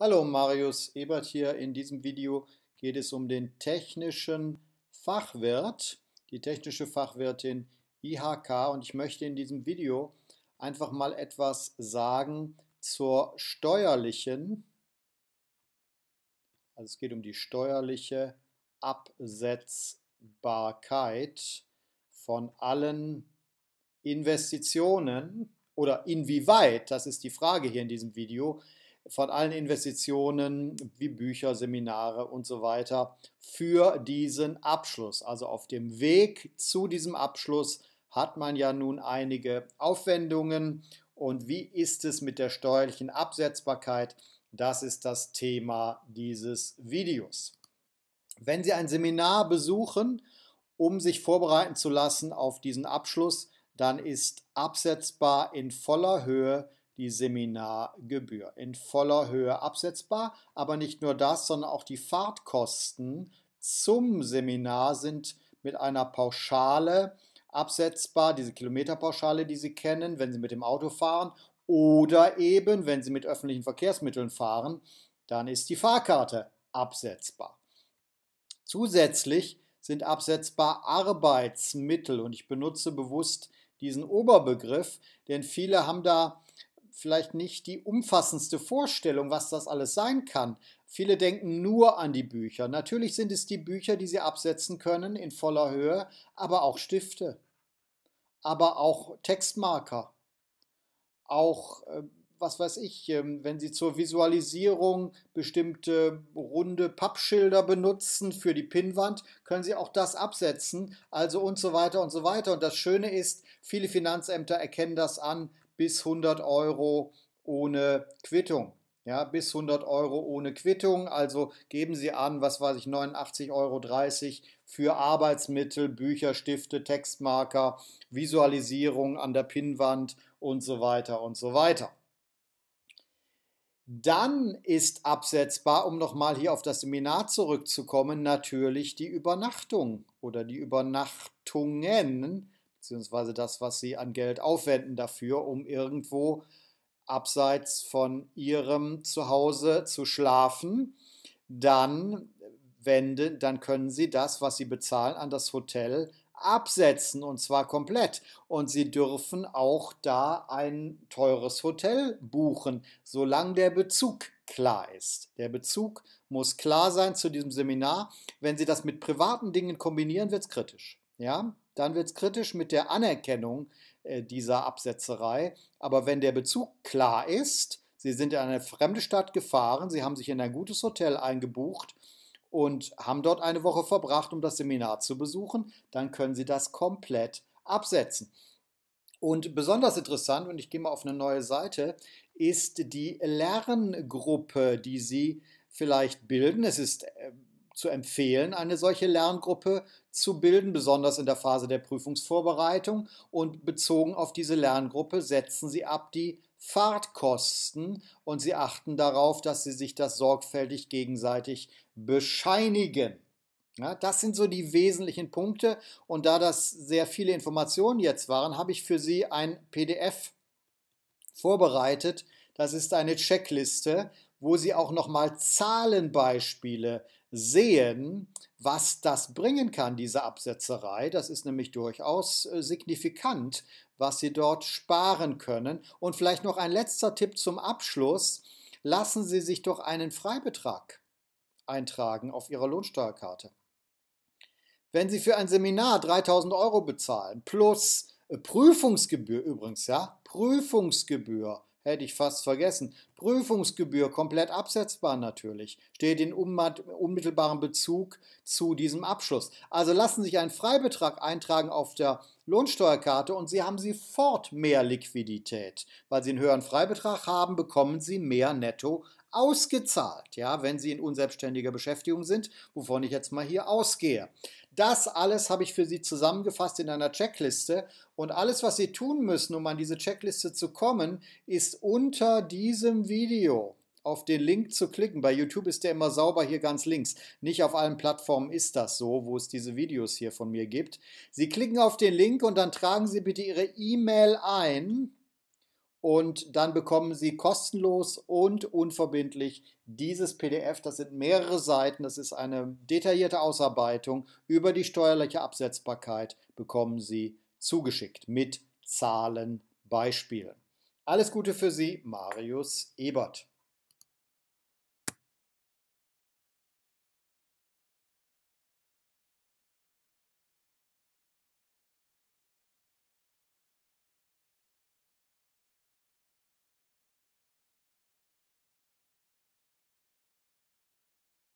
Hallo, Marius Ebert hier. In diesem Video geht es um den technischen Fachwirt, die technische Fachwirtin IHK und ich möchte in diesem Video einfach mal etwas sagen zur steuerlichen, also es geht um die steuerliche Absetzbarkeit von allen Investitionen oder inwieweit, das ist die Frage hier in diesem Video, von allen Investitionen wie Bücher, Seminare und so weiter für diesen Abschluss. Also auf dem Weg zu diesem Abschluss hat man ja nun einige Aufwendungen und wie ist es mit der steuerlichen Absetzbarkeit? Das ist das Thema dieses Videos. Wenn Sie ein Seminar besuchen, um sich vorbereiten zu lassen auf diesen Abschluss, dann ist absetzbar in voller Höhe die Seminargebühr in voller Höhe absetzbar. Aber nicht nur das, sondern auch die Fahrtkosten zum Seminar sind mit einer Pauschale absetzbar, diese Kilometerpauschale, die Sie kennen, wenn Sie mit dem Auto fahren oder eben, wenn Sie mit öffentlichen Verkehrsmitteln fahren, dann ist die Fahrkarte absetzbar. Zusätzlich sind absetzbar Arbeitsmittel und ich benutze bewusst diesen Oberbegriff, denn viele haben da vielleicht nicht die umfassendste Vorstellung, was das alles sein kann. Viele denken nur an die Bücher. Natürlich sind es die Bücher, die sie absetzen können in voller Höhe, aber auch Stifte, aber auch Textmarker, auch, äh, was weiß ich, ähm, wenn sie zur Visualisierung bestimmte runde Pappschilder benutzen für die Pinnwand, können sie auch das absetzen, also und so weiter und so weiter. Und das Schöne ist, viele Finanzämter erkennen das an, bis 100 Euro ohne Quittung. Ja, bis 100 Euro ohne Quittung. Also geben Sie an, was weiß ich, 89,30 Euro für Arbeitsmittel, Bücher, Stifte, Textmarker, Visualisierung an der Pinnwand und so weiter und so weiter. Dann ist absetzbar, um nochmal hier auf das Seminar zurückzukommen, natürlich die Übernachtung oder die Übernachtungen beziehungsweise das, was sie an Geld aufwenden dafür, um irgendwo abseits von ihrem Zuhause zu schlafen, dann, wenden, dann können sie das, was sie bezahlen, an das Hotel absetzen und zwar komplett. Und sie dürfen auch da ein teures Hotel buchen, solange der Bezug klar ist. Der Bezug muss klar sein zu diesem Seminar. Wenn Sie das mit privaten Dingen kombinieren, wird es kritisch. Ja, dann wird es kritisch mit der Anerkennung äh, dieser Absetzerei. Aber wenn der Bezug klar ist, Sie sind in eine fremde Stadt gefahren, Sie haben sich in ein gutes Hotel eingebucht und haben dort eine Woche verbracht, um das Seminar zu besuchen, dann können Sie das komplett absetzen. Und besonders interessant, und ich gehe mal auf eine neue Seite, ist die Lerngruppe, die Sie vielleicht bilden. Es ist zu empfehlen, eine solche Lerngruppe zu bilden, besonders in der Phase der Prüfungsvorbereitung. Und bezogen auf diese Lerngruppe setzen Sie ab die Fahrtkosten und Sie achten darauf, dass Sie sich das sorgfältig gegenseitig bescheinigen. Ja, das sind so die wesentlichen Punkte. Und da das sehr viele Informationen jetzt waren, habe ich für Sie ein PDF vorbereitet. Das ist eine Checkliste, wo Sie auch nochmal Zahlenbeispiele sehen, was das bringen kann, diese Absetzerei. Das ist nämlich durchaus äh, signifikant, was Sie dort sparen können. Und vielleicht noch ein letzter Tipp zum Abschluss. Lassen Sie sich doch einen Freibetrag eintragen auf Ihrer Lohnsteuerkarte. Wenn Sie für ein Seminar 3000 Euro bezahlen, plus äh, Prüfungsgebühr übrigens, ja, Prüfungsgebühr Hätte ich fast vergessen. Prüfungsgebühr, komplett absetzbar natürlich, steht in unmittelbarem Bezug zu diesem Abschluss. Also lassen Sie sich einen Freibetrag eintragen auf der Lohnsteuerkarte und Sie haben sofort mehr Liquidität. Weil Sie einen höheren Freibetrag haben, bekommen Sie mehr netto ausgezahlt, ja, wenn Sie in unselbstständiger Beschäftigung sind, wovon ich jetzt mal hier ausgehe. Das alles habe ich für Sie zusammengefasst in einer Checkliste und alles, was Sie tun müssen, um an diese Checkliste zu kommen, ist unter diesem Video auf den Link zu klicken. Bei YouTube ist der immer sauber hier ganz links. Nicht auf allen Plattformen ist das so, wo es diese Videos hier von mir gibt. Sie klicken auf den Link und dann tragen Sie bitte Ihre E-Mail ein und dann bekommen Sie kostenlos und unverbindlich dieses PDF. Das sind mehrere Seiten, das ist eine detaillierte Ausarbeitung über die steuerliche Absetzbarkeit, bekommen Sie zugeschickt mit Zahlen, Beispielen. Alles Gute für Sie, Marius Ebert.